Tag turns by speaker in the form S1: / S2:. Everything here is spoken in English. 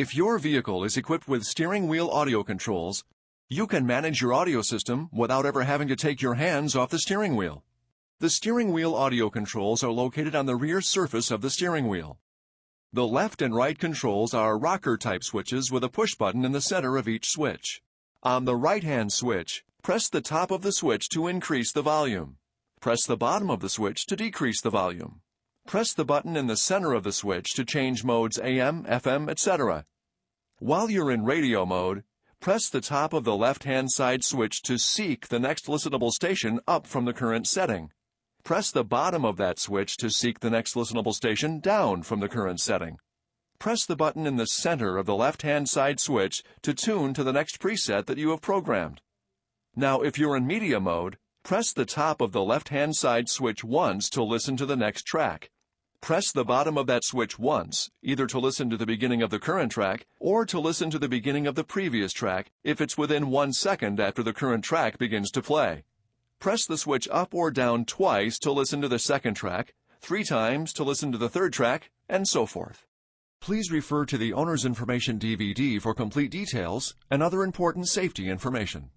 S1: If your vehicle is equipped with steering wheel audio controls, you can manage your audio system without ever having to take your hands off the steering wheel. The steering wheel audio controls are located on the rear surface of the steering wheel. The left and right controls are rocker-type switches with a push button in the center of each switch. On the right-hand switch, press the top of the switch to increase the volume. Press the bottom of the switch to decrease the volume press the button in the center of the switch to change modes AM, FM, etc. While you're in radio mode, press the top of the left-hand side switch to seek the next listenable station up from the current setting. Press the bottom of that switch to seek the next listenable station down from the current setting. Press the button in the center of the left-hand side switch to tune to the next preset that you have programmed. Now, if you're in media mode, press the top of the left-hand side switch once to listen to the next track. Press the bottom of that switch once, either to listen to the beginning of the current track or to listen to the beginning of the previous track if it's within one second after the current track begins to play. Press the switch up or down twice to listen to the second track, three times to listen to the third track, and so forth. Please refer to the Owner's Information DVD for complete details and other important safety information.